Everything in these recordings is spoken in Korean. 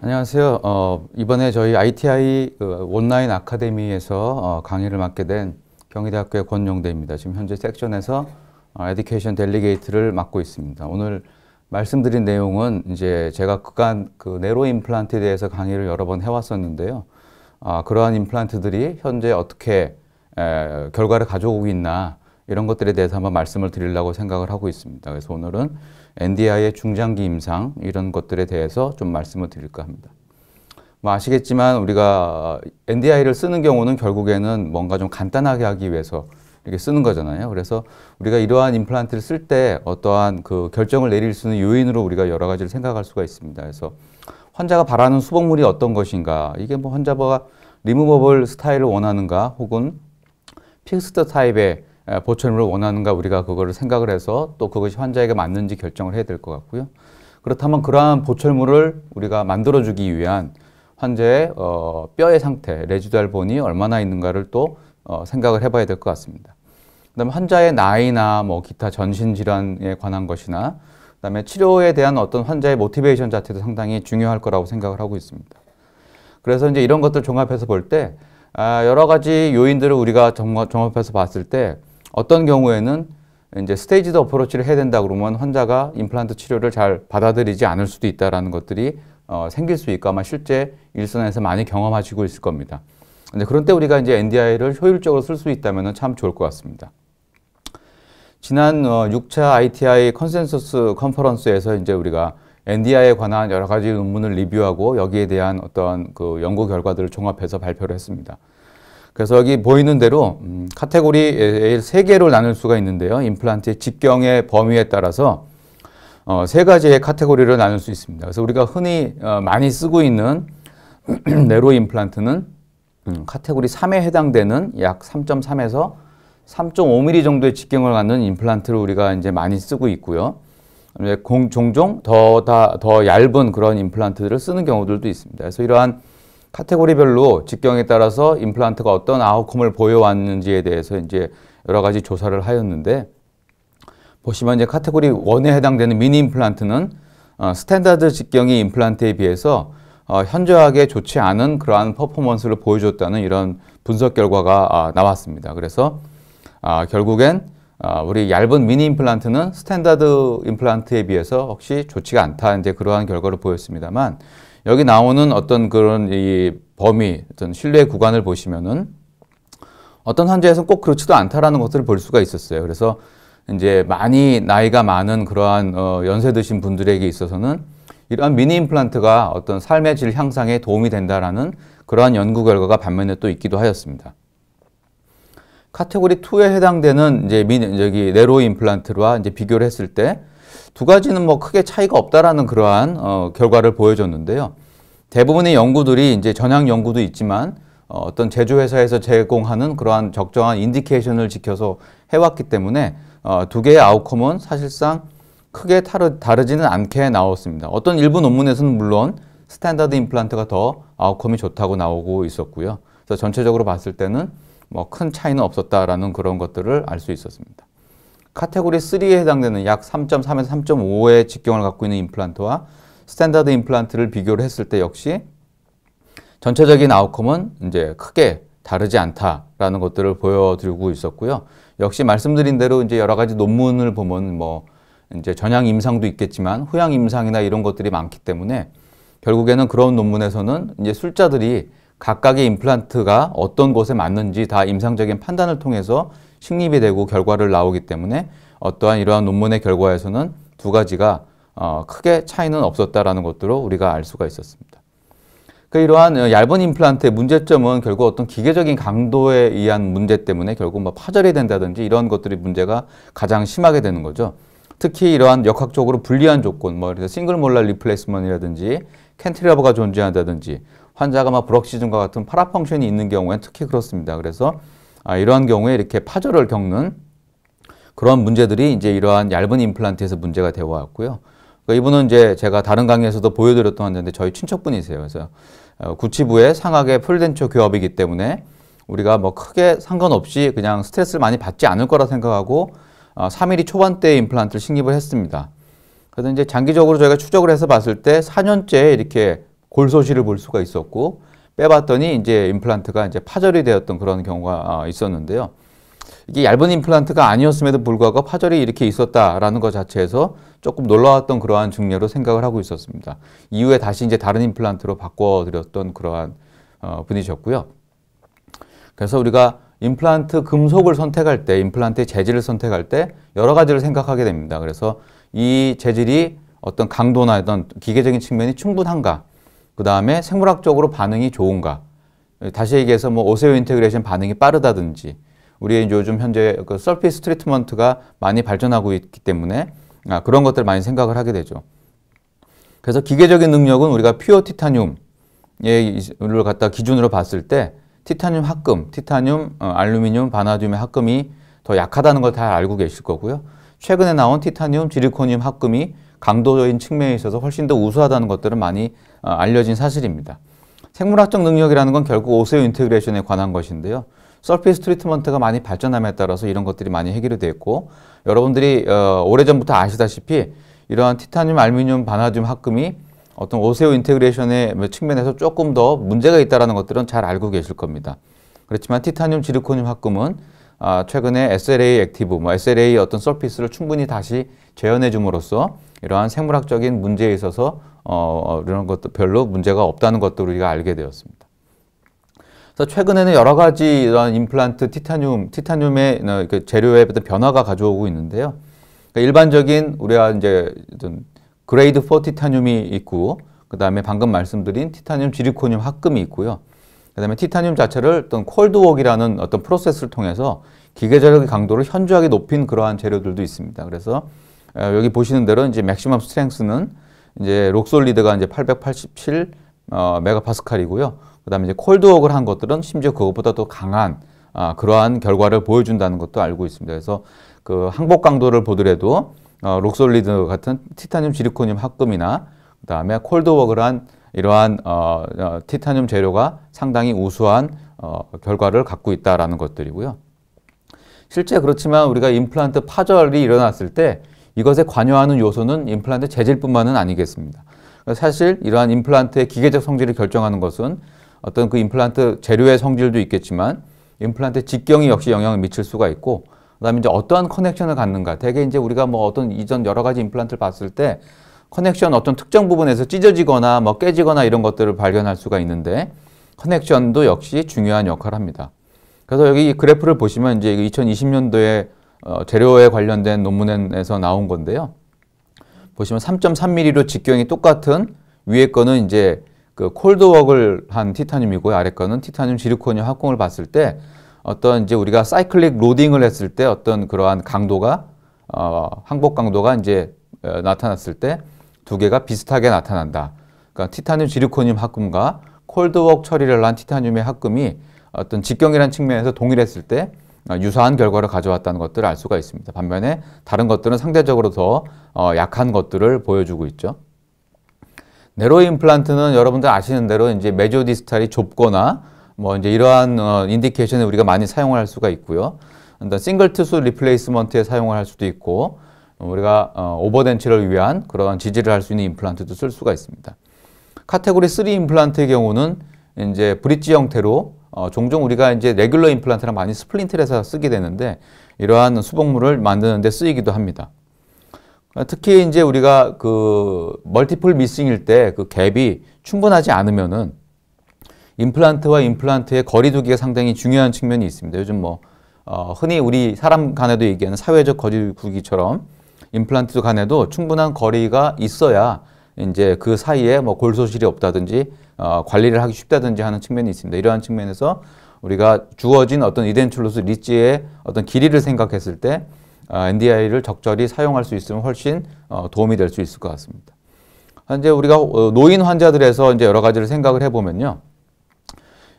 안녕하세요. 어, 이번에 저희 ITI 그 온라인 아카데미에서 어, 강의를 맡게 된 경희대학교의 권용대입니다. 지금 현재 섹션에서 어, 에듀케이션 델리게이트를 맡고 있습니다. 오늘 말씀드린 내용은 이제 제가 그간 그 네로 임플란트에 대해서 강의를 여러 번 해왔었는데요. 어, 그러한 임플란트들이 현재 어떻게 에, 결과를 가져오고 있나 이런 것들에 대해서 한번 말씀을 드리려고 생각을 하고 있습니다. 그래서 오늘은 NDI의 중장기 임상 이런 것들에 대해서 좀 말씀을 드릴까 합니다. 뭐 아시겠지만 우리가 NDI를 쓰는 경우는 결국에는 뭔가 좀 간단하게 하기 위해서 이렇게 쓰는 거잖아요. 그래서 우리가 이러한 임플란트를 쓸 때 어떠한 그 결정을 내릴 수 있는 요인으로 우리가 여러 가지를 생각할 수가 있습니다. 그래서 환자가 바라는 수복물이 어떤 것인가 이게 뭐 환자가 리무버블 스타일을 원하는가 혹은 픽스드 타입의 보철물을 원하는가 우리가 그거를 생각을 해서 또 그것이 환자에게 맞는지 결정을 해야 될 것 같고요. 그렇다면 그러한 보철물을 우리가 만들어주기 위한 환자의 어, 뼈의 상태, 레지두 본이 얼마나 있는가를 또 어, 생각을 해봐야 될 것 같습니다. 그다음에 환자의 나이나 뭐 기타 전신 질환에 관한 것이나 그다음에 치료에 대한 어떤 환자의 모티베이션 자체도 상당히 중요할 거라고 생각을 하고 있습니다. 그래서 이제 이런 것들 종합해서 볼때 아, 여러 가지 요인들을 우리가 종합해서 봤을 때 어떤 경우에는 이제 스테이지드 어프로치를 해야 된다 그러면 환자가 임플란트 치료를 잘 받아들이지 않을 수도 있다라는 것들이 어, 생길 수 있고 아마 실제 일선에서 많이 경험하시고 있을 겁니다. 이제 그런 때 우리가 이제 NDI를 효율적으로 쓸 수 있다면 참 좋을 것 같습니다. 지난 어, 6차 ITI 컨센서스 컨퍼런스에서 이제 우리가 NDI에 관한 여러 가지 논문을 리뷰하고 여기에 대한 어떤 그 연구 결과들을 종합해서 발표를 했습니다. 그래서 여기 보이는 대로 음, 카테고리 세개로 나눌 수가 있는데요. 임플란트의 직경의 범위에 따라서 어, 세 가지의 카테고리로 나눌 수 있습니다. 그래서 우리가 흔히 어, 많이 쓰고 있는 네로 임플란트는 음, 카테고리 3에 해당되는 약 3.3에서 3.5mm 정도의 직경을 갖는 임플란트를 우리가 이제 많이 쓰고 있고요. 공, 종종 더, 다, 더 얇은 그런 임플란트들을 쓰는 경우들도 있습니다. 그래서 이러한 카테고리별로 직경에 따라서 임플란트가 어떤 아웃컴을 보여왔는지에 대해서 이제 여러 가지 조사를 하였는데 보시면 이제 카테고리 1에 해당되는 미니 임플란트는 어, 스탠다드 직경이 임플란트에 비해서 어, 현저하게 좋지 않은 그러한 퍼포먼스를 보여줬다는 이런 분석 결과가 아, 나왔습니다. 그래서 아, 결국엔 아, 우리 얇은 미니 임플란트는 스탠다드 임플란트에 비해서 혹시 좋지가 않다 이제 그러한 결과를 보였습니다만 여기 나오는 어떤 그런 이 범위 어떤 신뢰 구간을 보시면은 어떤 환자에서는 꼭 그렇지도 않다라는 것들을 볼 수가 있었어요. 그래서 이제 많이 나이가 많은 그러한 어, 연세 드신 분들에게 있어서는 이러한 미니 임플란트가 어떤 삶의 질 향상에 도움이 된다라는 그러한 연구 결과가 반면에 또 있기도 하였습니다. 카테고리 2에 해당되는 이제 민, 여기 네로 임플란트와 이제 비교를 했을 때 두 가지는 뭐 크게 차이가 없다라는 그러한 어, 결과를 보여줬는데요. 대부분의 연구들이 이제 전향 연구도 있지만 어, 어떤 제조회사에서 제공하는 그러한 적정한 인디케이션을 지켜서 해왔기 때문에 어, 두 개의 아웃컴은 사실상 크게 다르, 다르지는 않게 나왔습니다. 어떤 일부 논문에서는 물론 스탠다드 임플란트가 더 아웃컴이 좋다고 나오고 있었고요. 그래서 전체적으로 봤을 때는 뭐큰 차이는 없었다라는 그런 것들을 알 수 있었습니다. 카테고리 3에 해당되는 약 3.3에서 3.5의 직경을 갖고 있는 임플란트와 스탠다드 임플란트를 비교를 했을 때 역시 전체적인 아웃컴은 이제 크게 다르지 않다라는 것들을 보여드리고 있었고요. 역시 말씀드린 대로 이제 여러 가지 논문을 보면 뭐 이제 전향 임상도 있겠지만 후향 임상이나 이런 것들이 많기 때문에 결국에는 그런 논문에서는 이제 술자들이 각각의 임플란트가 어떤 곳에 맞는지 다 임상적인 판단을 통해서 식립이 되고 결과를 나오기 때문에 어떠한 이러한 논문의 결과에서는 두 가지가 어, 크게 차이는 없었다라는 것들로 우리가 알 수가 있었습니다. 그 이러한 어, 얇은 임플란트의 문제점은 결국 어떤 기계적인 강도에 의한 문제 때문에 결국 뭐 파절이 된다든지 이런 것들이 문제가 가장 심하게 되는 거죠. 특히 이러한 역학적으로 불리한 조건, 뭐 싱글 몰랄 리플레이스먼이라든지 캔티리버가 존재한다든지 환자가 막 브럭시즘과 같은 파라펑션이 있는 경우엔 특히 그렇습니다. 그래서 아, 이러한 경우에 이렇게 파절을 겪는 그런 문제들이 이제 이러한 얇은 임플란트에서 문제가 되어 왔고요. 그러니까 이분은 이제 제가 다른 강의에서도 보여드렸던 환자인데 저희 친척분이세요. 그래서 어, 구치부의 상악의 풀덴초 교합이기 때문에 우리가 뭐 크게 상관없이 그냥 스트레스를 많이 받지 않을 거라 생각하고 3mm 어, 초반대 임플란트를 신입을 했습니다. 그래서 이제 장기적으로 저희가 추적을 해서 봤을 때 4년째 이렇게 골소시을볼 수가 있었고 빼봤더니 이제 임플란트가 이제 파절이 되었던 그런 경우가 어, 있었는데요. 이게 얇은 임플란트가 아니었음에도 불구하고 파절이 이렇게 있었다라는 것 자체에서 조금 놀라웠던 그러한 증례로 생각을 하고 있었습니다. 이후에 다시 이제 다른 임플란트로 바꿔드렸던 그러한 어, 분이셨고요. 그래서 우리가 임플란트 금속을 선택할 때, 임플란트의 재질을 선택할 때 여러 가지를 생각하게 됩니다. 그래서 이 재질이 어떤 강도나 어떤 기계적인 측면이 충분한가 그 다음에 생물학적으로 반응이 좋은가. 예, 다시 얘기해서 뭐 오세오 인테그레이션 반응이 빠르다든지 우리 요즘 현재 그 서피스 트리트먼트가 많이 발전하고 있기 때문에 아, 그런 것들을 많이 생각을 하게 되죠. 그래서 기계적인 능력은 우리가 퓨어 티타늄을 갖다 기준으로 봤을 때 티타늄 합금, 티타늄, 어, 알루미늄, 바나듐의 합금이 더 약하다는 걸 다 알고 계실 거고요. 최근에 나온 티타늄, 지리코늄 합금이 강도적인 측면에 있어서 훨씬 더 우수하다는 것들은 많이 어, 알려진 사실입니다. 생물학적 능력이라는 건 결국 오세오 인테그레이션에 관한 것인데요. 서피스 트리트먼트가 많이 발전함에 따라서 이런 것들이 많이 해결이 됐고 여러분들이 어, 오래전부터 아시다시피 이러한 티타늄, 알루미늄, 바나듐 합금이 어떤 오세오 인테그레이션의 측면에서 조금 더 문제가 있다는 것들은 잘 알고 계실 겁니다. 그렇지만 티타늄, 지르코늄 합금은 아, 최근에 SLA 액티브, 뭐 SLA 어떤 서피스를 충분히 다시 재현해 줌으로써 이러한 생물학적인 문제에 있어서 어, 어, 이런 것도 별로 문제가 없다는 것도 우리가 알게 되었습니다. 그래서 최근에는 여러 가지 이런 임플란트 티타늄, 티타늄의 어, 그 재료의 어떤 변화가 가져오고 있는데요. 그러니까 일반적인 우리가 이제 그레이드 4 티타늄이 있고 그 다음에 방금 말씀드린 티타늄 지리코늄 합금이 있고요. 그다음에 티타늄 자체를 어떤 콜드웍이라는 어떤 프로세스를 통해서 기계적인 강도를 현저하게 높인 그러한 재료들도 있습니다. 그래서 어, 여기 보시는 대로 이제 맥시멈 스트렝스는 이제 록솔리드가 이제 887 어, 메가파스칼이고요. 그다음에 이제 콜드웍을 한 것들은 심지어 그것보다 더 강한 아, 그러한 결과를 보여준다는 것도 알고 있습니다. 그래서 그 항복 강도를 보더라도 어, 록솔리드 같은 티타늄 지리코늄 합금이나 그다음에 콜드웍을 한 이러한 어, 어, 티타늄 재료가 상당히 우수한 어, 결과를 갖고 있다라는 것들이고요. 실제 그렇지만 우리가 임플란트 파절이 일어났을 때 이것에 관여하는 요소는 임플란트 재질뿐만은 아니겠습니다. 그러니까 사실 이러한 임플란트의 기계적 성질을 결정하는 것은 어떤 그 임플란트 재료의 성질도 있겠지만 임플란트 직경이 역시 영향을 미칠 수가 있고 그다음에 이제 어떠한 커넥션을 갖는가. 대개 이제 우리가 뭐 어떤 이전 여러 가지 임플란트를 봤을 때 커넥션 어떤 특정 부분에서 찢어지거나 뭐 깨지거나 이런 것들을 발견할 수가 있는데 커넥션도 역시 중요한 역할을 합니다. 그래서 여기 그래프를 보시면 이제 2020년도에 어, 재료에 관련된 논문에서 나온 건데요. 보시면 3.3mm로 직경이 똑같은 위에 거는 이제 그 콜드웍을 한 티타늄이고요. 아래 거는 티타늄 지르코늄 합공을 봤을 때 어떤 이제 우리가 사이클릭 로딩을 했을 때 어떤 그러한 강도가 어, 항복 강도가 이제 어, 나타났을 때두 개가 비슷하게 나타난다. 그러니까 티타늄 지르코늄 합금과 콜드웍 처리를 한 티타늄의 합금이 어떤 직경이라는 측면에서 동일했을 때 어, 유사한 결과를 가져왔다는 것들을 알 수가 있습니다. 반면에 다른 것들은 상대적으로 더 어, 약한 것들을 보여주고 있죠. 네로 임플란트는 여러분들 아시는 대로 이제 메조디스탈이 좁거나 뭐 이제 이러한 어, 인디케이션을 우리가 많이 사용을 할 수가 있고요. 싱글 투수 리플레이스먼트에 사용을 할 수도 있고 우리가 어, 오버덴치를 위한 그러한 지지를 할 수 있는 임플란트도 쓸 수가 있습니다. 카테고리 3 임플란트의 경우는 이제 브릿지 형태로 어, 종종 우리가 이제 레귤러 임플란트랑 많이 스플린트를 해서 쓰게 되는데 이러한 수복물을 만드는데 쓰이기도 합니다. 특히 이제 우리가 그 멀티플 미싱일 때 그 갭이 충분하지 않으면은 임플란트와 임플란트의 거리두기가 상당히 중요한 측면이 있습니다. 요즘 뭐 어, 흔히 우리 사람 간에도 얘기하는 사회적 거리두기처럼 임플란트 간에도 충분한 거리가 있어야 이제 그 사이에 뭐 골소실이 없다든지 어, 관리를 하기 쉽다든지 하는 측면이 있습니다. 이러한 측면에서 우리가 주어진 어떤 이덴출로스 리치의 어떤 길이를 생각했을 때 어, NDI를 적절히 사용할 수 있으면 훨씬 어, 도움이 될 수 있을 것 같습니다. 현재 우리가 어, 노인 환자들에서 이제 여러 가지를 생각을 해보면요.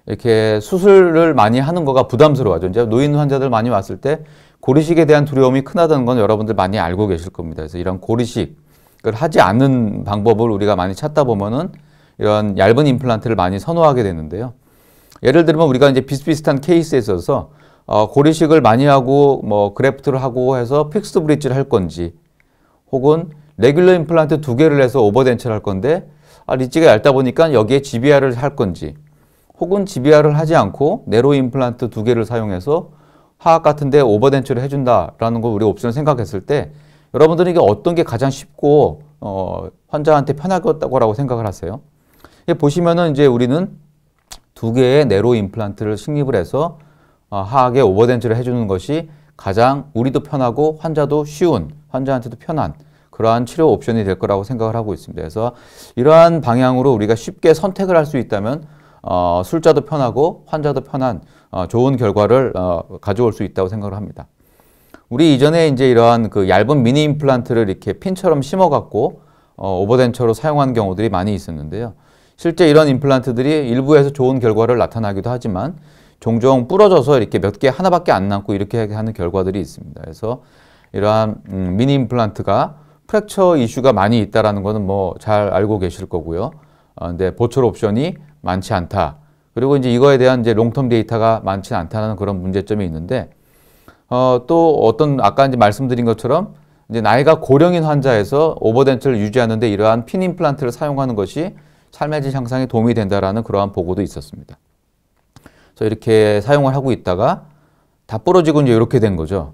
이렇게 수술을 많이 하는 거가 부담스러워져 이제 노인 환자들 많이 왔을 때 고리식에 대한 두려움이 크다는 건 여러분들 많이 알고 계실 겁니다. 그래서 이런 고리식을 하지 않는 방법을 우리가 많이 찾다 보면은 이런 얇은 임플란트를 많이 선호하게 되는데요. 예를 들면 우리가 이제 비슷비슷한 케이스에 있어서 어, 고리식을 많이 하고 뭐 그래프트를 하고 해서 픽스 브릿지를 할 건지 혹은 레귤러 임플란트 두 개를 해서 오버덴처를 할 건데 아, 리치가 얇다 보니까 여기에 GBR을 할 건지 혹은 GBR을 하지 않고 네로 임플란트 두 개를 사용해서 하악 같은데 오버덴츠를 해준다라는 걸 우리 옵션 을 생각했을 때 여러분들은 이게 어떤 게 가장 쉽고 어, 환자한테 편하겠다고 생각을 하세요? 보시면은 이제 우리는 두 개의 네로 임플란트를 식립을 해서 어, 하악에 오버덴츠를 해주는 것이 가장 우리도 편하고 환자도 쉬운 환자한테도 편한 그러한 치료 옵션이 될 거라고 생각을 하고 있습니다. 그래서 이러한 방향으로 우리가 쉽게 선택을 할 수 있다면 어, 술자도 편하고 환자도 편한 어, 좋은 결과를 어, 가져올 수 있다고 생각을 합니다. 우리 이전에 이제 이러한 그 얇은 미니 임플란트를 이렇게 핀처럼 심어갖고 어, 오버덴처로 사용한 경우들이 많이 있었는데요. 실제 이런 임플란트들이 일부에서 좋은 결과를 나타나기도 하지만 종종 부러져서 이렇게 몇 개 하나밖에 안 남고 이렇게 하는 결과들이 있습니다. 그래서 이러한 음, 미니 임플란트가 프랙처 이슈가 많이 있다라는 것은 뭐잘 알고 계실 거고요. 어, 근데 보철 옵션이 많지 않다. 그리고 이제 이거에 대한 이제 롱텀 데이터가 많지 않다는 그런 문제점이 있는데 어, 또 어떤 아까 이제 말씀드린 것처럼 이제 나이가 고령인 환자에서 오버덴트를 유지하는데 이러한 핀 임플란트를 사용하는 것이 삶의 질 향상에 도움이 된다라는 그러한 보고도 있었습니다. 그래서 이렇게 사용을 하고 있다가 다 부러지고 이제 이렇게 된 거죠.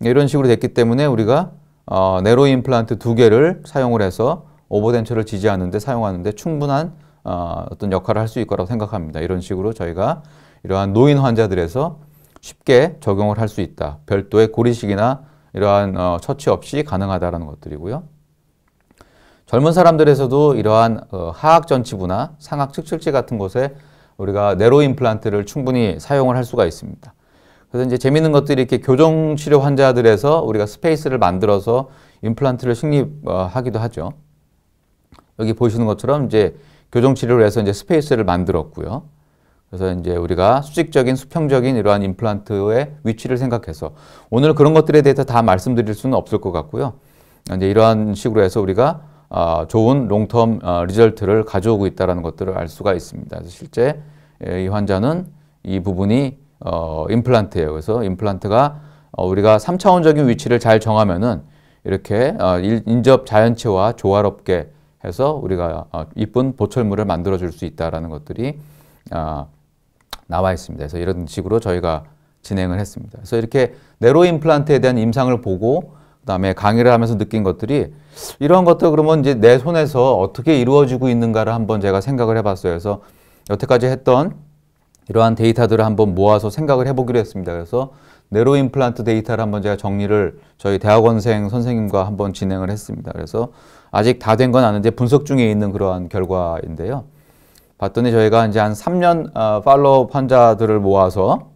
이런 식으로 됐기 때문에 우리가 어, 네로 임플란트 두 개를 사용을 해서 오버덴처를 지지하는데 사용하는데 충분한 어, 떤 역할을 할 수 있을 거라고 생각합니다. 이런 식으로 저희가 이러한 노인 환자들에서 쉽게 적용을 할 수 있다. 별도의 고리식이나 이러한 어, 처치 없이 가능하다라는 것들이고요. 젊은 사람들에서도 이러한 어, 하악 전치부나 상악 측측지 같은 곳에 우리가 네로 임플란트를 충분히 사용을 할 수가 있습니다. 그래서 이제 재밌는 것들이 이렇게 교정 치료 환자들에서 우리가 스페이스를 만들어서 임플란트를 식립하기도 어, 하죠. 여기 보시는 것처럼 이제 교정 치료를 해서 이제 스페이스를 만들었고요. 그래서 이제 우리가 수직적인 수평적인 이러한 임플란트의 위치를 생각해서 오늘 그런 것들에 대해서 다 말씀드릴 수는 없을 것 같고요. 이제 이러한 식으로 해서 우리가 어, 좋은 롱텀 어, 리절트를 가져오고 있다는 것들을 알 수가 있습니다. 그래서 실제 예, 이 환자는 이 부분이 어, 임플란트예요. 그래서 임플란트가 어, 우리가 3차원적인 위치를 잘 정하면은 이렇게 어, 인접 자연체와 조화롭게 해서 우리가 어, 이쁜 보철물을 만들어 줄 수 있다라는 것들이 아, 나와 있습니다. 그래서 이런 식으로 저희가 진행을 했습니다. 그래서 이렇게 네로 임플란트에 대한 임상을 보고 그다음에 강의를 하면서 느낀 것들이 이런 것들 그러면 이제 내 손에서 어떻게 이루어지고 있는가를 한번 제가 생각을 해봤어요. 그래서 여태까지 했던 이러한 데이터들을 한번 모아서 생각을 해보기로 했습니다. 그래서 네로 임플란트 데이터를 한번 제가 정리를 저희 대학원생 선생님과 한번 진행을 했습니다. 그래서 아직 다 된 건 아닌데 분석 중에 있는 그러한 결과인데요. 봤더니 저희가 이제 한 3년 어, 팔로우 환자들을 모아서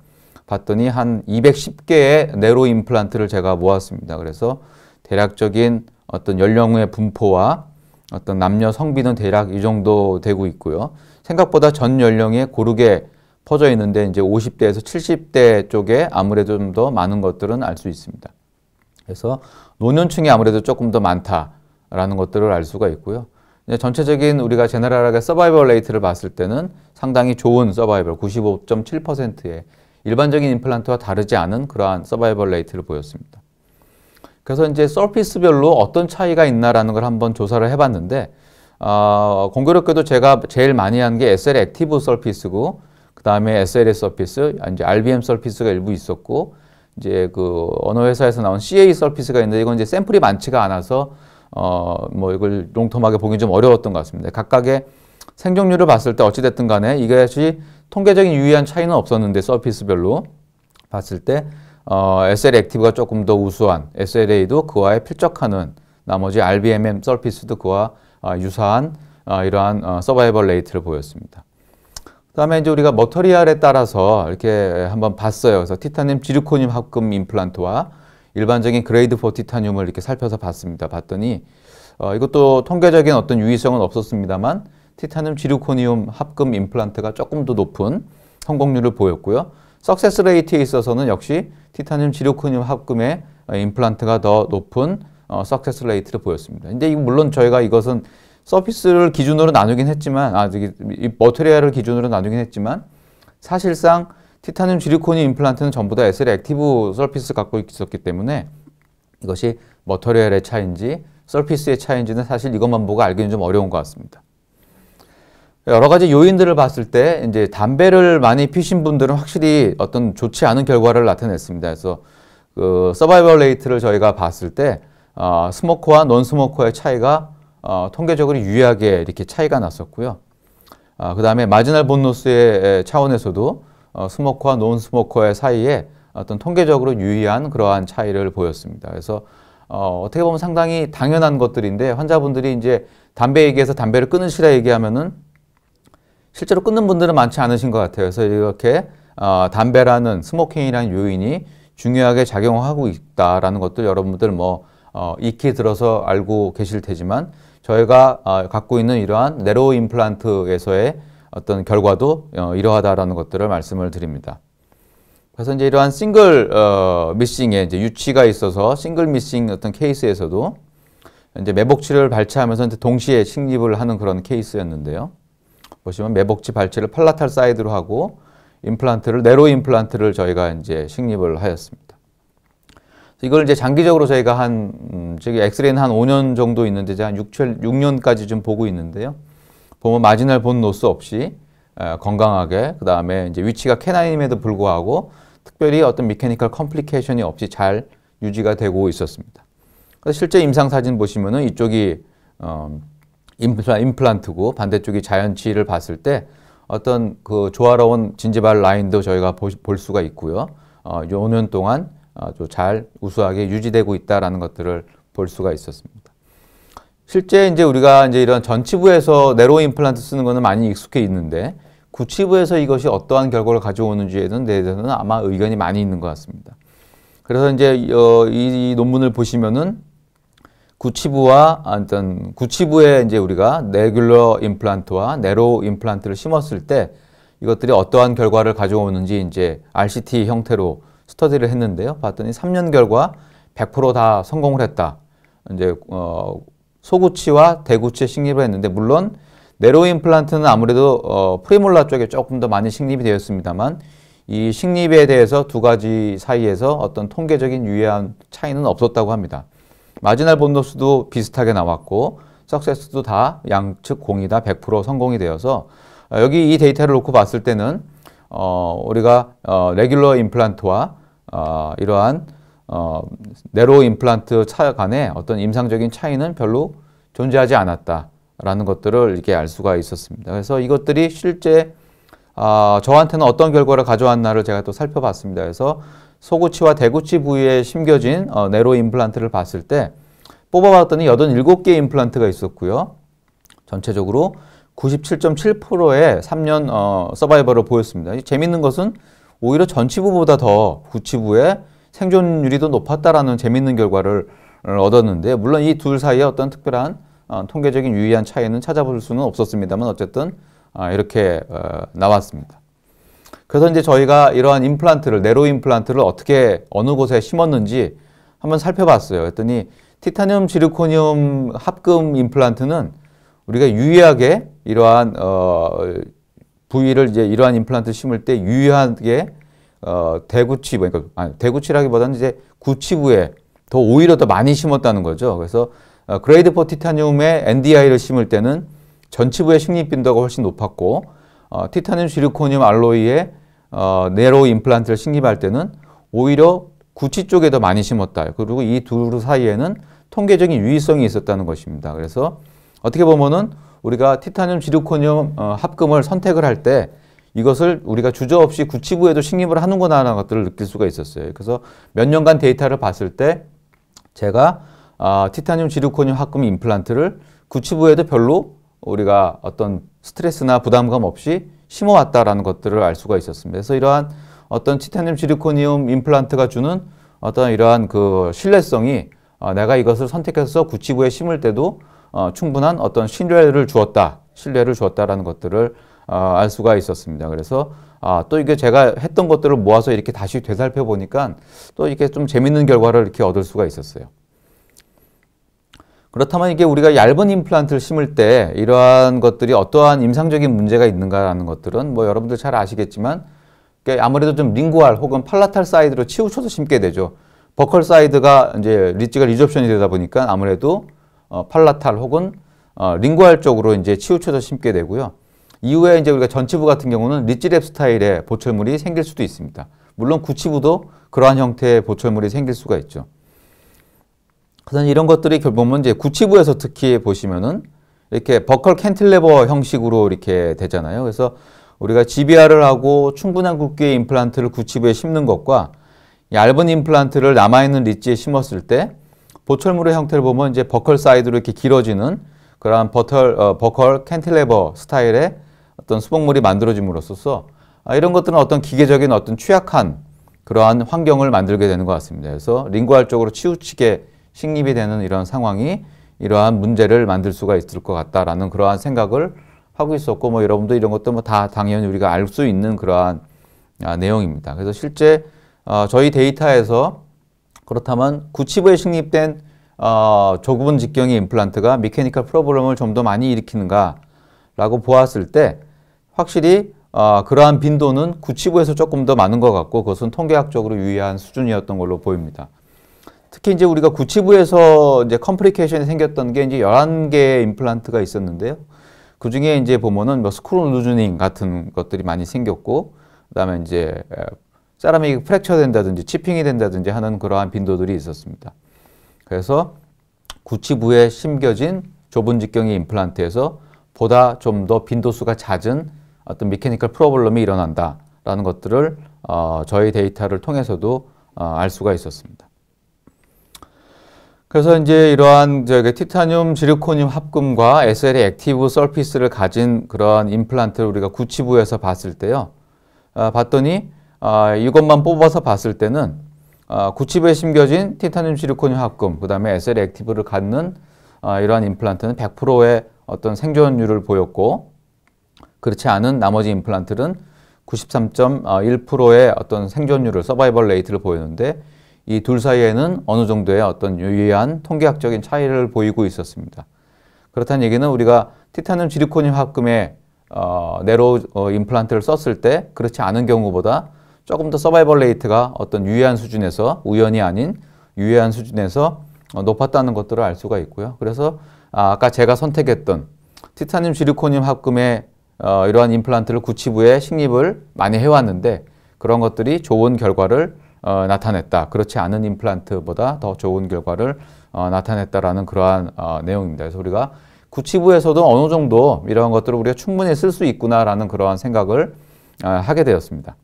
봤더니 한 210개의 네로 임플란트를 제가 모았습니다. 그래서 대략적인 어떤 연령의 분포와 어떤 남녀 성비는 대략 이 정도 되고 있고요. 생각보다 전 연령에 고르게 퍼져 있는데 이제 50대에서 70대 쪽에 아무래도 좀 더 많은 것들은 알 수 있습니다. 그래서 노년층이 아무래도 조금 더 많다라는 것들을 알 수가 있고요. 전체적인 우리가 제네랄하게 서바이벌 레이트를 봤을 때는 상당히 좋은 서바이벌 95.7%의 일반적인 임플란트와 다르지 않은 그러한 서바이벌 레이트를 보였습니다. 그래서 이제 서피스별로 어떤 차이가 있나라는 걸 한번 조사를 해봤는데 어, 공교롭게도 제가 제일 많이 한 게 SL 액티브 서피스고 그 다음에 SLS 서피스, 이제 RBM 서피스가 일부 있었고, 이제 그 언어 회사에서 나온 CA 서피스가 있는데 이건 이제 샘플이 많지가 않아서 어 뭐 이걸 롱텀하게 보기 좀 어려웠던 것 같습니다. 각각의 생존율을 봤을 때 어찌됐든 간에 이것이 통계적인 유의한 차이는 없었는데 서피스별로 봤을 때 어, SL 액티브가 조금 더 우수한 SLA도 그와의 필적하는 나머지 RBMM 서피스도 그와 어, 유사한 어, 이러한 어, 서바이벌 레이트를 보였습니다. 다음에 이제 우리가 머터리알에 따라서 이렇게 한번 봤어요. 그래서 티타늄 지르코늄 합금 임플란트와 일반적인 그레이드 4 티타늄을 이렇게 살펴서 봤습니다. 봤더니 어, 이것도 통계적인 어떤 유의성은 없었습니다만 티타늄 지르코늄 합금 임플란트가 조금 더 높은 성공률을 보였고요. 석세스 레이트에 있어서는 역시 티타늄 지르코늄 합금의 어, 임플란트가 더 높은 어, 석세스 레이트를 보였습니다. 근데 물론 저희가 이것은 서피스를 기준으로 나누긴 했지만 아, 이 머테리얼을 기준으로 나누긴 했지만 사실상 티타늄 지리코니 임플란트는 전부 다 SL 액티브 서피스 갖고 있었기 때문에 이것이 머터리얼의 차인지 이 서피스의 차인지는 이 사실 이것만 보고 알기는 좀 어려운 것 같습니다. 여러 가지 요인들을 봤을 때 이제 담배를 많이 피신 분들은 확실히 어떤 좋지 않은 결과를 나타냈습니다. 그래서 그 서바이벌 레이트를 저희가 봤을 때 어, 스모커와 논스모커의 차이가 어, 통계적으로 유의하게 이렇게 차이가 났었고요. 어, 아, 그 다음에 마지널 본노스의 차원에서도 어, 스모커와 논 스모커의 사이에 어떤 통계적으로 유의한 그러한 차이를 보였습니다. 그래서 어, 어떻게 보면 상당히 당연한 것들인데 환자분들이 이제 담배 얘기해서 담배를 끊으시라 얘기하면은 실제로 끊는 분들은 많지 않으신 것 같아요. 그래서 이렇게 어, 담배라는 스모킹이라는 요인이 중요하게 작용하고 있다라는 것도 여러분들 뭐 어, 익히 들어서 알고 계실 테지만 저희가 어, 갖고 있는 이러한 네로 임플란트에서의 어떤 결과도 어, 이러하다라는 것들을 말씀을 드립니다. 그래서 이제 이러한 싱글 어, 미싱에 이제 유치가 있어서 싱글 미싱 어떤 케이스에서도 이제 매복치를 발치하면서 이제 동시에 식립을 하는 그런 케이스였는데요. 보시면 매복치 발치를 팔라탈 사이드로 하고 임플란트를 네로 임플란트를 저희가 이제 식립을 하였습니다. 이걸 이제 장기적으로 저희가 한, 음, 저기 엑스레이는 한 5년 정도 있는데, 이제 한 6, 6년까지 좀 보고 있는데요. 보면 마지날 본 노스 없이 에, 건강하게, 그 다음에 이제 위치가 캐나인임에도 불구하고 특별히 어떤 미케니컬 컴플리케이션이 없이 잘 유지가 되고 있었습니다. 그래서 실제 임상 사진 보시면은 이쪽이 어, 임플란, 트고 반대쪽이 자연치를 봤을 때 어떤 그 조화로운 진지발 라인도 저희가 보, 볼 수가 있고요. 어, 5년 동안 아주 잘 우수하게 유지되고 있다라는 것들을 볼 수가 있었습니다. 실제 이제 우리가 이제 이런 전치부에서 네로 임플란트 쓰는 거는 많이 익숙해 있는데 구치부에서 이것이 어떠한 결과를 가져오는지에 대해서는 아마 의견이 많이 있는 것 같습니다. 그래서 이제 어, 이 논문을 보시면은 구치부와 일단 구치부에 이제 우리가 네귤러 임플란트와 네로 임플란트를 심었을 때 이것들이 어떠한 결과를 가져오는지 이제 RCT 형태로 스터디를 했는데요. 봤더니 3년 결과 100%다 성공을 했다. 이제 어, 소구치와 대구치에 식립을 했는데 물론 네로 임플란트는 아무래도 어, 프리몰라 쪽에 조금 더 많이 식립이 되었습니다만 이 식립에 대해서 두 가지 사이에서 어떤 통계적인 유의한 차이는 없었다고 합니다. 마지널 본노수도 비슷하게 나왔고 석세스도 다 양측 공이다 100% 성공이 되어서 어, 여기 이 데이터를 놓고 봤을 때는 어, 우리가 어, 레귤러 임플란트와 어, 이러한 어, 네로 임플란트 차 간의 어떤 임상적인 차이는 별로 존재하지 않았다라는 것들을 이렇게 알 수가 있었습니다. 그래서 이것들이 실제 어, 저한테는 어떤 결과를 가져왔나를 제가 또 살펴봤습니다. 그래서 소구치와 대구치 부위에 심겨진 어, 네로 임플란트를 봤을 때 뽑아봤더니 8 7개 임플란트가 있었고요. 전체적으로 97.7%의 3년 어, 서바이벌을 보였습니다. 재밌는 것은 오히려 전치부보다 더 구치부의 생존율이 더 높았다라는 재밌는 결과를 어, 얻었는데 물론 이 둘 사이에 어떤 특별한 어, 통계적인 유의한 차이는 찾아볼 수는 없었습니다만 어쨌든 아, 이렇게 어, 나왔습니다. 그래서 이제 저희가 이러한 임플란트를 네로 임플란트를 어떻게 어느 곳에 심었는지 한번 살펴봤어요. 그랬더니 티타늄 지르코늄 합금 임플란트는 우리가 유의하게 이러한 어, 부위를 이제 이러한 임플란트 심을 때유효하게 어, 대구치 뭐, 그러니까 아니, 대구치라기보다는 이제 구치부에 더 오히려 더 많이 심었다는 거죠. 그래서 어, 그레이드 포 티타늄의 NDI를 심을 때는 전치부의 식립 빈도가 훨씬 높았고 어, 티타늄 실리코늄 알로이의 어, 네로 임플란트를 식립할 때는 오히려 구치 쪽에 더 많이 심었다. 그리고 이 둘 사이에는 통계적인 유의성이 있었다는 것입니다. 그래서 어떻게 보면은 우리가 티타늄 지르코늄 어, 합금을 선택을 할 때 이것을 우리가 주저 없이 구치부에도 식립을 하는구나 하는 것들을 느낄 수가 있었어요. 그래서 몇 년간 데이터를 봤을 때 제가 어, 티타늄 지르코늄 합금 임플란트를 구치부에도 별로 우리가 어떤 스트레스나 부담감 없이 심어왔다라는 것들을 알 수가 있었습니다. 그래서 이러한 어떤 티타늄 지르코늄 임플란트가 주는 어떤 이러한 그 신뢰성이 어, 내가 이것을 선택해서 구치부에 심을 때도 어, 충분한 어떤 신뢰를 주었다, 신뢰를 주었다라는 것들을 어, 알 수가 있었습니다. 그래서 아, 또 이게 제가 했던 것들을 모아서 이렇게 다시 되살펴 보니까 또 이렇게 좀 재밌는 결과를 이렇게 얻을 수가 있었어요. 그렇다면 이게 우리가 얇은 임플란트를 심을 때 이러한 것들이 어떠한 임상적인 문제가 있는가라는 것들은 뭐 여러분들 잘 아시겠지만 아무래도 좀 링구알 혹은 팔라탈 사이드로 치우쳐서 심게 되죠. 버컬 사이드가 이제 리치가 리접션이 되다 보니까 아무래도 어, 팔라탈 혹은 어, 링구알 쪽으로 이제 치우쳐서 심게 되고요. 이후에 이제 우리가 전치부 같은 경우는 리지랩 스타일의 보철물이 생길 수도 있습니다. 물론 구치부도 그러한 형태의 보철물이 생길 수가 있죠. 그래서 이런 것들이 보면 이제 구치부에서 특히 보시면은 이렇게 버컬 캔틸레버 형식으로 이렇게 되잖아요. 그래서 우리가 GBR을 하고 충분한 굵기의 임플란트를 구치부에 심는 것과 얇은 임플란트를 남아있는 리치에 심었을 때 보철물의 형태를 보면 이제 버컬 사이드로 이렇게 길어지는 그러한 버털, 어, 버컬 캔틸레버 스타일의 어떤 수복물이 만들어짐으로써 아, 이런 것들은 어떤 기계적인 어떤 취약한 그러한 환경을 만들게 되는 것 같습니다. 그래서 링구알 쪽으로 치우치게 식립이 되는 이런 상황이 이러한 문제를 만들 수가 있을 것 같다라는 그러한 생각을 하고 있었고 뭐 여러분도 이런 것도 뭐 다 당연히 우리가 알 수 있는 그러한 아, 내용입니다. 그래서 실제 어, 저희 데이터에서 그렇다면 구치부에 식립된 어, 좁은 직경의 임플란트가 미케니컬 프로블럼을 좀 더 많이 일으키는가라고 보았을 때 확실히 어, 그러한 빈도는 구치부에서 조금 더 많은 것 같고 그것은 통계학적으로 유의한 수준이었던 걸로 보입니다. 특히 이제 우리가 구치부에서 이제 컴플리케이션이 생겼던 게 이제 11개의 임플란트가 있었는데요. 그 중에 이제 보면은 뭐 스크롤 루즈닝 같은 것들이 많이 생겼고, 그 다음에 이제 사람이 프랙처 된다든지 치핑이 된다든지 하는 그러한 빈도들이 있었습니다. 그래서 구치부에 심겨진 좁은 직경의 임플란트에서 보다 좀 더 빈도수가 잦은 어떤 미케니컬 프로블럼이 일어난다라는 것들을 어, 저희 데이터를 통해서도 어, 알 수가 있었습니다. 그래서 이제 이러한 저기 티타늄 지르코늄 합금과 SLA 액티브 설피스를 가진 그러한 임플란트를 우리가 구치부에서 봤을 때요. 어, 봤더니 아, 이것만 뽑아서 봤을 때는 아, 구치부에 심겨진 티타늄 실리콘 화합금, 그 다음에 SL 액티브를 갖는 아, 이러한 임플란트는 100%의 어떤 생존율을 보였고 그렇지 않은 나머지 임플란트는 93.1%의 어떤 생존율을 서바이벌 레이트를 보였는데 이 둘 사이에는 어느 정도의 어떤 유의한 통계학적인 차이를 보이고 있었습니다. 그렇다는 얘기는 우리가 티타늄 지리코늄 합금의 어, 네로 어, 임플란트를 썼을 때 그렇지 않은 경우보다 조금 더 서바이벌 레이트가 어떤 유해한 수준에서 우연이 아닌 유해한 수준에서 어, 높았다는 것들을 알 수가 있고요. 그래서 아, 아까 제가 선택했던 티타늄 지리코늄 합금의 어, 이러한 임플란트를 구치부에 식립을 많이 해왔는데 그런 것들이 좋은 결과를 어, 나타냈다. 그렇지 않은 임플란트보다 더 좋은 결과를 어, 나타냈다라는 그러한 어, 내용입니다. 그래서 우리가 구치부에서도 어느 정도 이러한 것들을 우리가 충분히 쓸 수 있구나라는 그러한 생각을 어, 하게 되었습니다.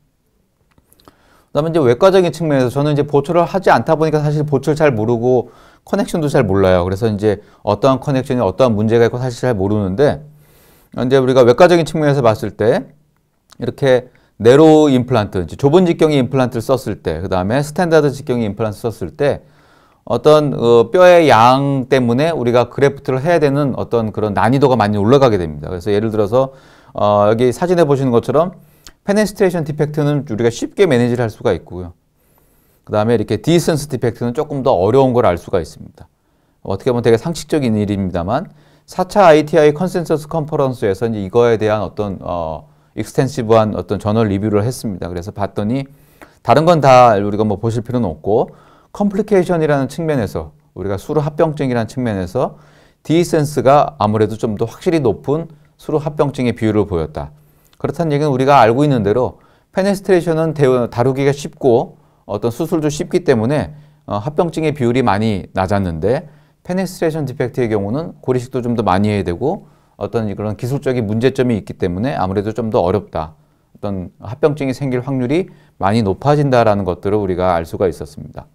그다음에 이제 외과적인 측면에서 저는 이제 보초를 하지 않다 보니까 사실 보초를 잘 모르고 커넥션도 잘 몰라요. 그래서 이제 어떠한 커넥션이 어떠한 문제가 있고 사실 잘 모르는데 이제 우리가 외과적인 측면에서 봤을 때 이렇게 네로 임플란트, 좁은 직경의 임플란트를 썼을 때, 그 다음에 스탠다드 직경의 임플란트 썼을 때 어떤 어, 뼈의 양 때문에 우리가 그래프트를 해야 되는 어떤 그런 난이도가 많이 올라가게 됩니다. 그래서 예를 들어서 어, 여기 사진에 보시는 것처럼 페네스트레이션 디펙트는 우리가 쉽게 매니지를 할 수가 있고요. 그 다음에 이렇게 디센스 디펙트는 조금 더 어려운 걸 알 수가 있습니다. 어떻게 보면 되게 상식적인 일입니다만 4차 ITI 컨센서스 컨퍼런스에서 이제 이거에 대한 어떤 어, 익스텐시브한 어떤 저널 리뷰를 했습니다. 그래서 봤더니 다른 건 다 우리가 뭐 보실 필요는 없고 컴플리케이션이라는 측면에서 우리가 수루 합병증이라는 측면에서 디센스가 아무래도 좀 더 확실히 높은 수루 합병증의 비율을 보였다. 그렇다는 얘기는 우리가 알고 있는 대로 페네스트레이션은 다루기가 쉽고 어떤 수술도 쉽기 때문에 어, 합병증의 비율이 많이 낮았는데 페네스트레이션 디펙트의 경우는 고리식도 좀 더 많이 해야 되고 어떤 그런 기술적인 문제점이 있기 때문에 아무래도 좀 더 어렵다. 어떤 합병증이 생길 확률이 많이 높아진다라는 것들을 우리가 알 수가 있었습니다.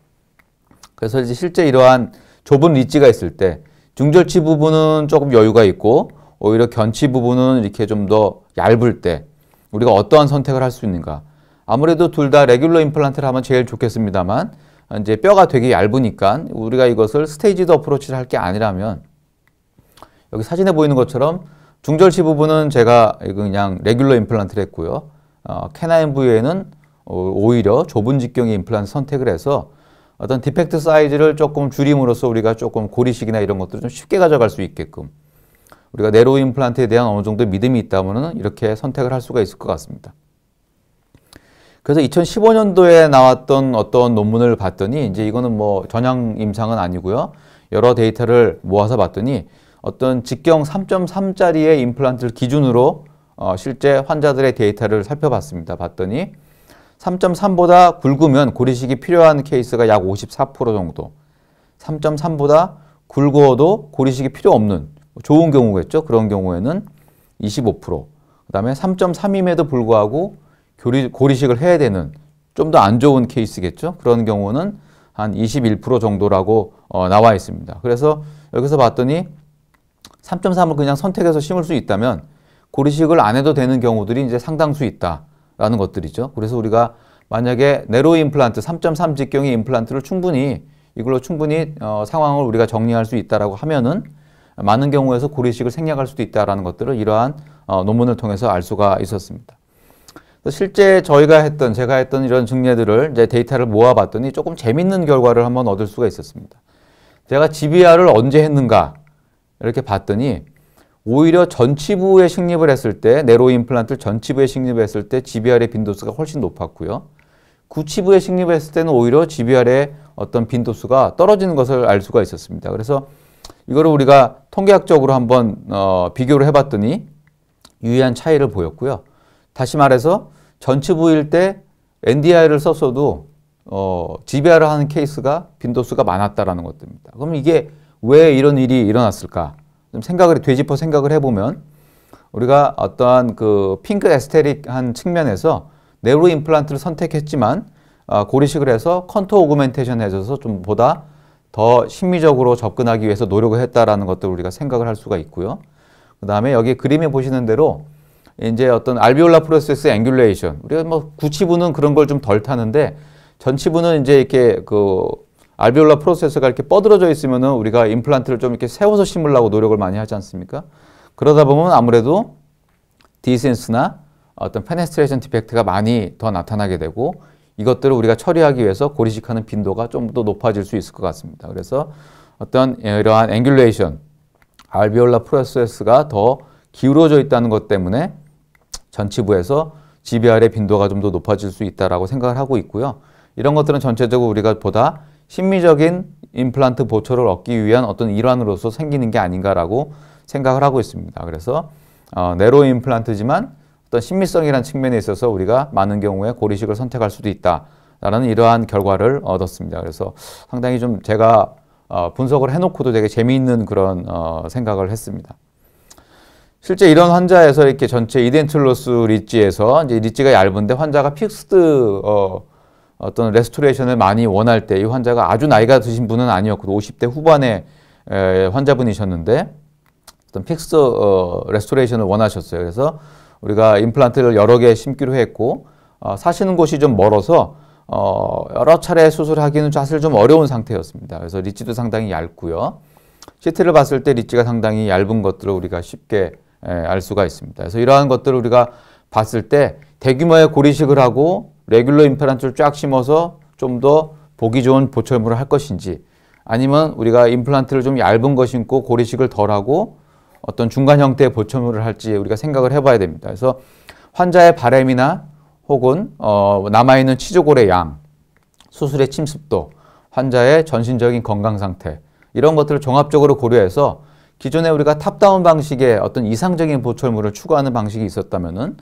그래서 이제 실제 이러한 좁은 리치가 있을 때 중절치 부분은 조금 여유가 있고 오히려 견치 부분은 이렇게 좀더 얇을 때 우리가 어떠한 선택을 할 수 있는가. 아무래도 둘 다 레귤러 임플란트를 하면 제일 좋겠습니다만 이제 뼈가 되게 얇으니까 우리가 이것을 스테이지드 어프로치를 할 게 아니라면 여기 사진에 보이는 것처럼 중절시 부분은 제가 그냥 레귤러 임플란트를 했고요. 어, 캐나인 부위에는 어, 오히려 좁은 직경의 임플란트 선택을 해서 어떤 디펙트 사이즈를 조금 줄임으로써 우리가 조금 고리식이나 이런 것들을 좀 쉽게 가져갈 수 있게끔 우리가 네로 임플란트에 대한 어느 정도 믿음이 있다면 이렇게 선택을 할 수가 있을 것 같습니다. 그래서 2015년도에 나왔던 어떤 논문을 봤더니 이제 이거는 뭐 전향 임상은 아니고요. 여러 데이터를 모아서 봤더니 어떤 직경 3.3짜리의 임플란트를 기준으로 어 실제 환자들의 데이터를 살펴봤습니다. 봤더니 3.3보다 굵으면 고리식이 필요한 케이스가 약 54% 정도 3.3보다 굵어도 고리식이 필요 없는 좋은 경우겠죠. 그런 경우에는 25%. 그다음에 3.3임에도 불구하고 교리, 고리식을 해야 되는 좀 더 안 좋은 케이스겠죠. 그런 경우는 한 21% 정도라고 어, 나와 있습니다. 그래서 여기서 봤더니 3.3을 그냥 선택해서 심을 수 있다면 고리식을 안 해도 되는 경우들이 이제 상당수 있다라는 것들이죠. 그래서 우리가 만약에 네로 임플란트 3.3 직경의 임플란트를 충분히 이걸로 충분히 어, 상황을 우리가 정리할 수 있다라고 하면은 많은 경우에서 고리식을 생략할 수도 있다라는 것들을 이러한 어, 논문을 통해서 알 수가 있었습니다. 실제 저희가 했던 제가 했던 이런 증례들을 이제 데이터를 모아봤더니 조금 재밌는 결과를 한번 얻을 수가 있었습니다. 제가 GBR을 언제 했는가 이렇게 봤더니 오히려 전치부에 식립을 했을 때 네로 임플란트를 전치부에 식립했을 때 GBR의 빈도수가 훨씬 높았고요. 구치부에 식립했을 때는 오히려 GBR의 어떤 빈도수가 떨어지는 것을 알 수가 있었습니다. 그래서 이거를 우리가 통계학적으로 한번 어, 비교를 해봤더니 유의한 차이를 보였고요. 다시 말해서 전체부위일때 NDI를 썼어도 어, 지배하를 하는 케이스가 빈도수가 많았다라는 것들입니다. 그럼 이게 왜 이런 일이 일어났을까? 좀 생각을 되짚어 생각을 해보면 우리가 어떠한 그 핑크 에스테릭한 측면에서 네로 임플란트를 선택했지만 어, 고리식을 해서 컨토 오그멘테이션 해줘서 좀 보다 더 심미적으로 접근하기 위해서 노력을 했다라는 것들 우리가 생각을 할 수가 있고요. 그 다음에 여기 그림에 보시는 대로 이제 어떤 알비올라 프로세스 앵귤레이션 우리가 뭐 구치부는 그런 걸 좀 덜 타는데 전치부는 이제 이렇게 그 알비올라 프로세스가 이렇게 뻗어져 있으면은 우리가 임플란트를 좀 이렇게 세워서 심으려고 노력을 많이 하지 않습니까? 그러다 보면 아무래도 디센스나 어떤 페네스트레이션 디펙트가 많이 더 나타나게 되고 이것들을 우리가 처리하기 위해서 고리식하는 빈도가 좀 더 높아질 수 있을 것 같습니다. 그래서 어떤 이러한 앵귤레이션, 알비올라 프로세스가 더 기울어져 있다는 것 때문에 전치부에서 GBR의 빈도가 좀 더 높아질 수 있다라고 생각을 하고 있고요. 이런 것들은 전체적으로 우리가 보다 심미적인 임플란트 보초를 얻기 위한 어떤 일환으로서 생기는 게 아닌가라고 생각을 하고 있습니다. 그래서 어, 네로 임플란트지만 어떤 심미성이라는 측면에 있어서 우리가 많은 경우에 고리식을 선택할 수도 있다라는 이러한 결과를 얻었습니다. 그래서 상당히 좀 제가 어, 분석을 해놓고도 되게 재미있는 그런 어, 생각을 했습니다. 실제 이런 환자에서 이렇게 전체 이덴툴로스 리지에서 이제 리지가 얇은데 환자가 픽스드 어, 어떤 레스토레이션을 많이 원할 때 이 환자가 아주 나이가 드신 분은 아니었고 50대 후반 에, 환자분이셨는데 어떤 픽스 어, 레스토레이션을 원하셨어요. 그래서 우리가 임플란트를 여러 개 심기로 했고 어, 사시는 곳이 좀 멀어서 어, 여러 차례 수술하기는 사실 좀 어려운 상태였습니다. 그래서 리치도 상당히 얇고요. CT를 봤을 때 리치가 상당히 얇은 것들을 우리가 쉽게 예, 알 수가 있습니다. 그래서 이러한 것들을 우리가 봤을 때 대규모의 고리식을 하고 레귤러 임플란트를 쫙 심어서 좀 더 보기 좋은 보철물을 할 것인지 아니면 우리가 임플란트를 좀 얇은 거 심고 고리식을 덜 하고 어떤 중간 형태의 보물을 할지 우리가 생각을 해봐야 됩니다. 그래서 환자의 바램이나 혹은 어, 남아있는 치조골의 양, 수술의 침습도, 환자의 전신적인 건강 상태 이런 것들을 종합적으로 고려해서 기존에 우리가 탑다운 방식의 어떤 이상적인 보철물을 추구하는 방식이 있었다면은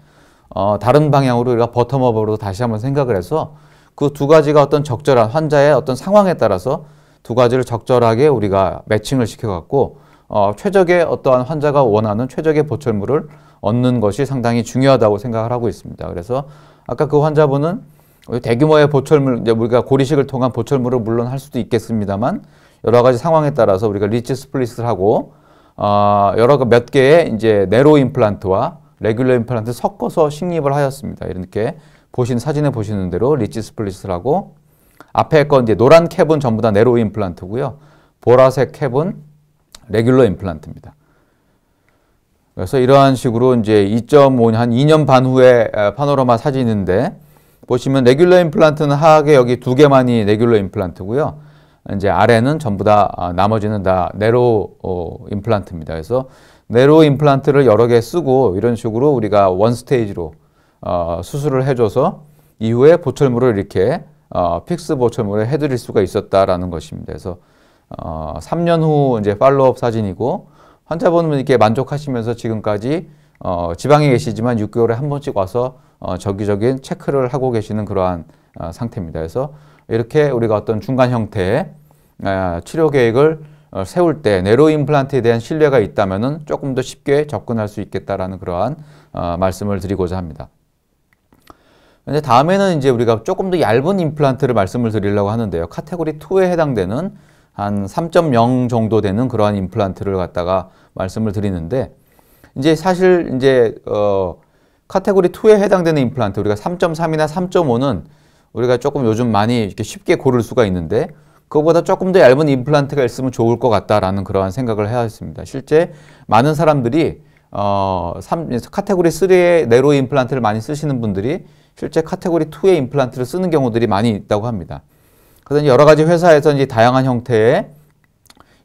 어, 다른 방향으로 우리가 버텀업으로 다시 한번 생각을 해서 그 두 가지가 어떤 적절한 환자의 어떤 상황에 따라서 두 가지를 적절하게 우리가 매칭을 시켜갖고 어, 최적의 어떠한 환자가 원하는 최적의 보철물을 얻는 것이 상당히 중요하다고 생각을 하고 있습니다. 그래서 아까 그 환자분은 어, 대규모의 보철물, 이제 우리가 고리식을 통한 보철물을 물론 할 수도 있겠습니다만 여러 가지 상황에 따라서 우리가 리치 스플릿을 하고 어, 여러 그 몇 개의 이제 네로 임플란트와 레귤러 임플란트 섞어서 식립을 하였습니다. 이렇게 보신 사진에 보시는 대로 리치 스플릿을 하고 앞에 건 이제 노란 캡은 전부 다 네로 임플란트고요. 보라색 캡은 레귤러 임플란트입니다. 그래서 이러한 식으로 이제 2.5년, 한 2년 반 후에 파노라마 사진인데 보시면 레귤러 임플란트는 하악에 여기 두 개만이 레귤러 임플란트고요. 이제 아래는 전부 다 아, 나머지는 다 네로 어, 임플란트입니다. 그래서 네로 임플란트를 여러 개 쓰고 이런 식으로 우리가 원 스테이지로 어, 수술을 해줘서 이후에 보철물을 이렇게 어, 픽스 보철물을 해드릴 수가 있었다라는 것입니다. 그래서 어, 3년 후 이제 팔로업 사진이고 환자분들게 만족하시면서 지금까지 어, 지방에 계시지만 6개월에 한 번씩 와서 어, 정기적인 체크를 하고 계시는 그러한 어, 상태입니다. 그래서 이렇게 우리가 어떤 중간 형태의 어, 아, 치료 계획을 어, 세울 때 네로 임플란트에 대한 신뢰가 있다면 조금 더 쉽게 접근할 수 있겠다라는 그러한 어, 말씀을 드리고자 합니다. 근데 다음에는 이제 우리가 조금 더 얇은 임플란트를 말씀을 드리려고 하는데요. 카테고리 2에 해당되는 한3.0 정도 되는 그러한 임플란트를 갖다가 말씀을 드리는데 이제 사실 이제 어 카테고리 2에 해당되는 임플란트 우리가 3.3이나 3.5는 우리가 조금 요즘 많이 이렇게 쉽게 고를 수가 있는데 그거보다 조금 더 얇은 임플란트가 있으면 좋을 것 같다라는 그러한 생각을 해왔습니다 실제 많은 사람들이 어, 3, 카테고리 3의 네로 임플란트를 많이 쓰시는 분들이 실제 카테고리 2의 임플란트를 쓰는 경우들이 많이 있다고 합니다. 그래서 여러 가지 회사에서 이제 다양한 형태의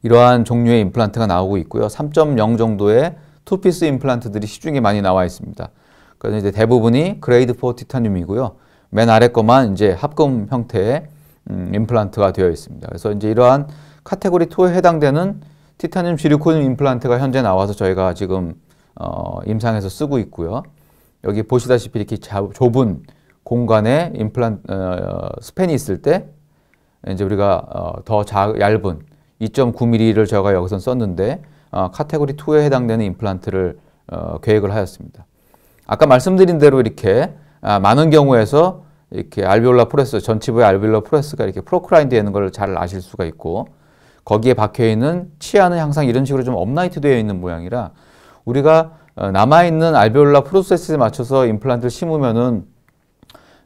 이러한 종류의 임플란트가 나오고 있고요. 3.0 정도의 투피스 임플란트들이 시중에 많이 나와 있습니다. 그래서 이제 대부분이 그레이드 4 티타늄이고요. 맨 아래 것만 이제 합금 형태의 음, 임플란트가 되어 있습니다. 그래서 이제 이러한 카테고리 2에 해당되는 티타늄 지리콘 임플란트가 현재 나와서 저희가 지금 어, 임상에서 쓰고 있고요. 여기 보시다시피 이렇게 좁은 공간에 임플란트 어, 스팬이 있을 때 이제 우리가 어, 더 얇은 2.9mm를 제가여기서 썼는데 어, 카테고리 2에 해당되는 임플란트를 어, 계획을 하였습니다. 아까 말씀드린 대로 이렇게 아, 많은 경우에서 이렇게 알비올라 프레스 전치부의 알비올라 프레스가 이렇게 프로크라인 되는 걸 잘 아실 수가 있고 거기에 박혀 있는 치아는 항상 이런 식으로 좀업나이트 되어 있는 모양이라 우리가 남아 있는 알비올라 프로세스에 맞춰서 임플란트를 심으면은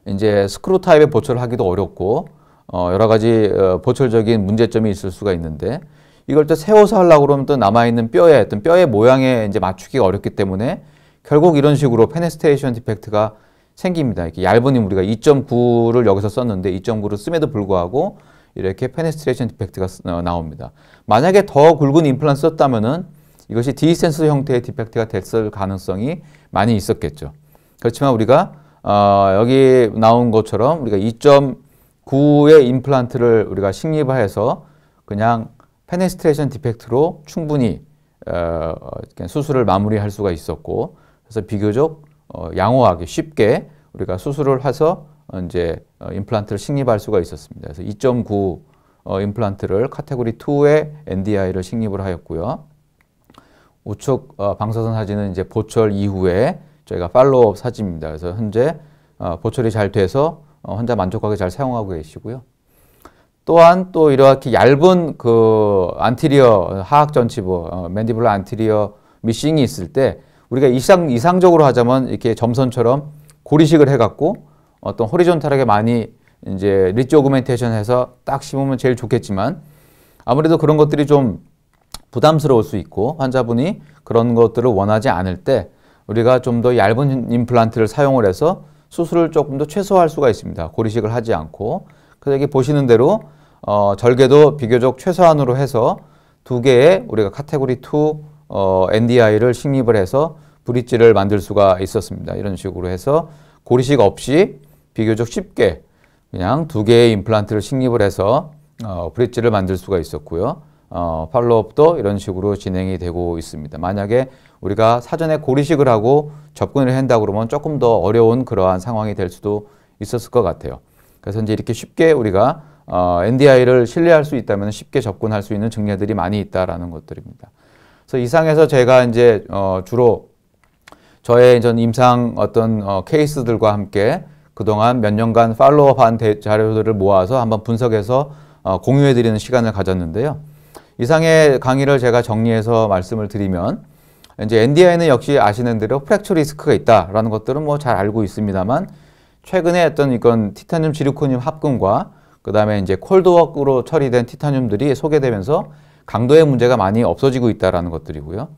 이제 스크루 타입의 보철을 하기도 어렵고 어, 여러 가지 어, 보철적인 문제점이 있을 수가 있는데 이걸 또 세워서 하려고 그러면 또 남아있는 뼈에 어떤 뼈의 모양에 이제 맞추기가 어렵기 때문에 결국 이런 식으로 페네스테이션 디펙트가 생깁니다. 이렇게 얇은 힘 우리가 2.9를 여기서 썼는데 2.9를 씀에도 불구하고 이렇게 페네스트레이션 디펙트가 어, 나옵니다. 만약에 더 굵은 임플란트 썼다면은 이것이 디센스 형태의 디펙트가 됐을 가능성이 많이 있었겠죠. 그렇지만 우리가 어, 여기 나온 것처럼 우리가 2. 구의 임플란트를 우리가 식립화해서 그냥 페네스트레이션 디펙트로 충분히 어, 수술을 마무리할 수가 있었고 그래서 비교적 어, 양호하게 쉽게 우리가 수술을 해서 이제 어, 임플란트를 식립할 수가 있었습니다. 그래서 2.9 임플란트를 카테고리 2의 NDI를 식립을 하였고요. 우측 방사선 사진은 이제 보철 이후에 저희가 팔로업 사진입니다. 그래서 현재 보철이 잘 돼서 환자 어, 만족하게 잘 사용하고 계시고요. 또한 또 이렇게 얇은 그 안티리어 하악 전치부, 어, 맨디블라 안티리어 미싱이 있을 때 우리가 이상 이상적으로 하자면 이렇게 점선처럼 고리식을 해갖고 어떤 호리존탈하게 많이 이제 리치 오그멘테이션해서 딱 심으면 제일 좋겠지만 아무래도 그런 것들이 좀 부담스러울 수 있고 환자분이 그런 것들을 원하지 않을 때 우리가 좀 더 얇은 임플란트를 사용을 해서 수술을 조금 더 최소화할 수가 있습니다. 고리식을 하지 않고. 그래서 여기 보시는 대로 어, 절개도 비교적 최소한으로 해서 두 개의 우리가 카테고리 2 어, NDI를 식립을 해서 브릿지를 만들 수가 있었습니다. 이런 식으로 해서 고리식 없이 비교적 쉽게 그냥 두 개의 임플란트를 식립을 해서 어, 브릿지를 만들 수가 있었고요. 어, 팔로업도 이런 식으로 진행이 되고 있습니다. 만약에 우리가 사전에 고리식을 하고 접근을 한다 그러면 조금 더 어려운 그러한 상황이 될 수도 있었을 것 같아요. 그래서 이제 이렇게 쉽게 우리가 어, NDI를 신뢰할 수 있다면 쉽게 접근할 수 있는 증례들이 많이 있다라는 것들입니다. 그래서 이상에서 제가 이제 어, 주로 저의 전 임상 어떤 어, 케이스들과 함께 그동안 몇 년간 팔로업한 자료들을 모아서 한번 분석해서 어, 공유해드리는 시간을 가졌는데요. 이상의 강의를 제가 정리해서 말씀을 드리면 이제 NDI는 역시 아시는 대로 프랙처 리스크가 있다라는 것들은 뭐 잘 알고 있습니다만 최근에 어떤 이건 티타늄 지르코늄 합금과 그다음에 이제 콜드워크로 처리된 티타늄들이 소개되면서 강도의 문제가 많이 없어지고 있다라는 것들이고요.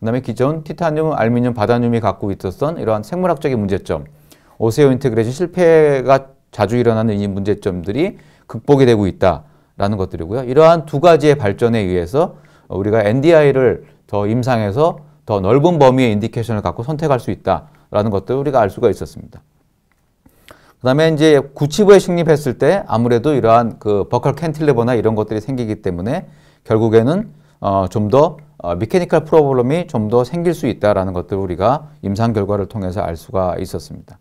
그다음에 기존 티타늄, 알루미늄, 바다늄이 갖고 있었던 이러한 생물학적인 문제점, 오세오 인테그레이션 실패가 자주 일어나는 이 문제점들이 극복이 되고 있다. 라는 것들이고요. 이러한 두 가지의 발전에 의해서 우리가 NDI를 더 임상에서 더 넓은 범위의 인디케이션을 갖고 선택할 수 있다라는 것들 우리가 알 수가 있었습니다. 그 다음에 이제 구치부에 식립했을 때 아무래도 이러한 그 버컬 캔틸레버나 이런 것들이 생기기 때문에 결국에는 어, 좀더 어, 미케니컬 프로블럼이 좀 더 생길 수 있다라는 것들 우리가 임상 결과를 통해서 알 수가 있었습니다.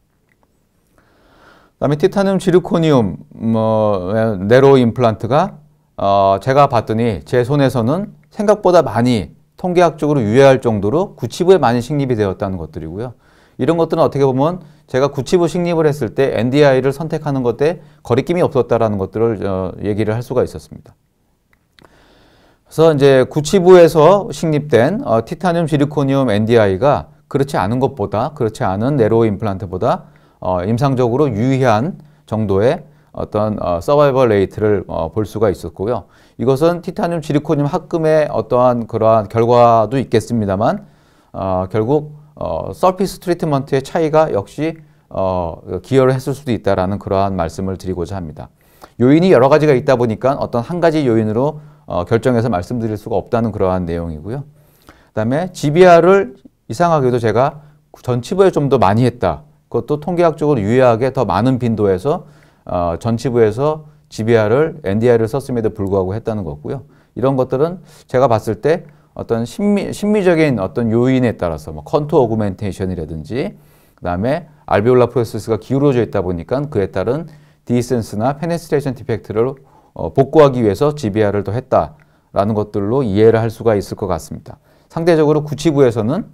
그다음에 티타늄 지르코니움 뭐 네로 임플란트가 어 제가 봤더니 제 손에서는 생각보다 많이 통계학적으로 유해할 정도로 구치부에 많이 식립이 되었다는 것들이고요. 이런 것들은 어떻게 보면 제가 구치부 식립을 했을 때 NDI를 선택하는 것에 거리낌이 없었다라는 것들을 어, 얘기를 할 수가 있었습니다. 그래서 이제 구치부에서 식립된 어, 티타늄 지리코니 NDI가 그렇지 않은 것보다 그렇지 않은 네로 임플란트보다 어, 임상적으로 유의한 정도의 어떤 어, 서바이벌 레이트를 어, 볼 수가 있었고요. 이것은 티타늄 지리코늄 합금의 어떠한 그러한 결과도 있겠습니다만 어, 결국 어, 서피스 트리트먼트의 차이가 역시 어, 기여를 했을 수도 있다라 그러한 말씀을 드리고자 합니다. 요인이 여러 가지가 있다 보니까 어떤 한 가지 요인으로 어, 결정해서 말씀드릴 수가 없다는 그러한 내용이고요. 그다음에 GBR을 이상하게도 제가 전치부에 좀 더 많이 했다. 그것도 통계학적으로 유의하게 더 많은 빈도에서 어, 전치부에서 GBR을 NDR을 썼음에도 불구하고 했다는 거고요. 이런 것들은 제가 봤을 때 어떤 심미, 심미적인 어떤 요인에 따라서 뭐 컨투 어그멘테이션이라든지 그다음에 알비올라 프로세스가 기울어져 있다 보니까 그에 따른 디센스나 페네스트레이션 디펙트를 어, 복구하기 위해서 GBR을 더 했다라는 것들로 이해를 할 수가 있을 것 같습니다. 상대적으로 구치부에서는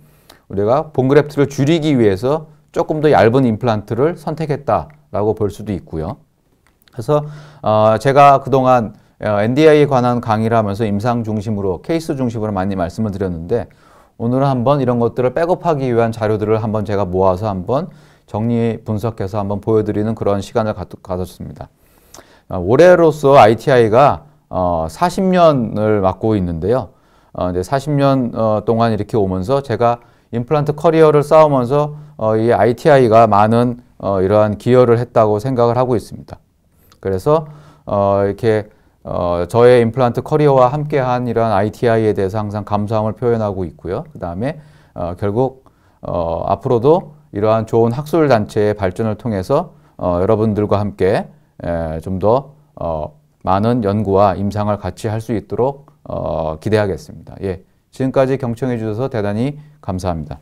우리가 본그래프트를 줄이기 위해서 조금 더 얇은 임플란트를 선택했다라고 볼 수도 있고요. 그래서 어, 제가 그동안 어, NDI에 관한 강의를 하면서 임상 중심으로 케이스 중심으로 많이 말씀을 드렸는데 오늘은 한번 이런 것들을 백업하기 위한 자료들을 한번 제가 모아서 한번 정리 분석해서 한번 보여드리는 그런 시간을 가졌습니다. 어, 올해로서 ITI가 40년을 맡고 있는데요. 어, 이제 40년 동안 이렇게 오면서 제가 임플란트 커리어를 쌓으면서 어, 이 ITI가 많은 어, 이러한 기여를 했다고 생각을 하고 있습니다. 그래서 어, 이렇게 어, 저의 임플란트 커리어와 함께한 이러한 ITI에 대해서 항상 감사함을 표현하고 있고요. 그 다음에 어, 결국 어, 앞으로도 이러한 좋은 학술 단체의 발전을 통해서 어, 여러분들과 함께 예, 좀더 어, 많은 연구와 임상을 같이 할 수 있도록 어, 기대하겠습니다. 예. 지금까지 경청해 주셔서 대단히 감사합니다.